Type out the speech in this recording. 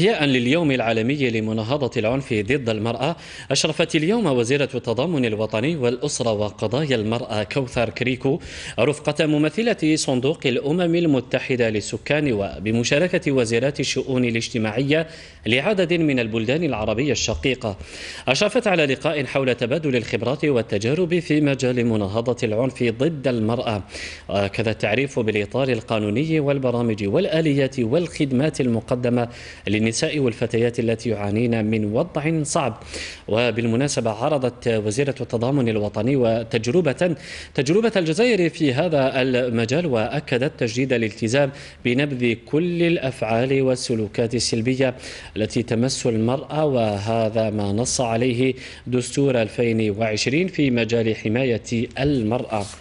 إحياء لليوم العالمي لمناهضة العنف ضد المرأة أشرفت اليوم وزيرة التضامن الوطني والأسرة وقضايا المرأة كوثر كريكو رفقة ممثلة صندوق الأمم المتحدة للسكان وبمشاركة وزيرات الشؤون الاجتماعية لعدد من البلدان العربية الشقيقة أشرفت على لقاء حول تبادل الخبرات والتجارب في مجال مناهضة العنف ضد المرأة وكذا التعريف بالإطار القانوني والبرامج والآليات والخدمات المقدمة للنساء النساء والفتيات التي يعانين من وضع صعب وبالمناسبة عرضت وزيرة التضامن الوطني وتجربة تجربة الجزائر في هذا المجال وأكدت تجديد الالتزام بنبذ كل الأفعال والسلوكات السلبية التي تمس المرأة وهذا ما نص عليه دستور 2020 في مجال حماية المرأة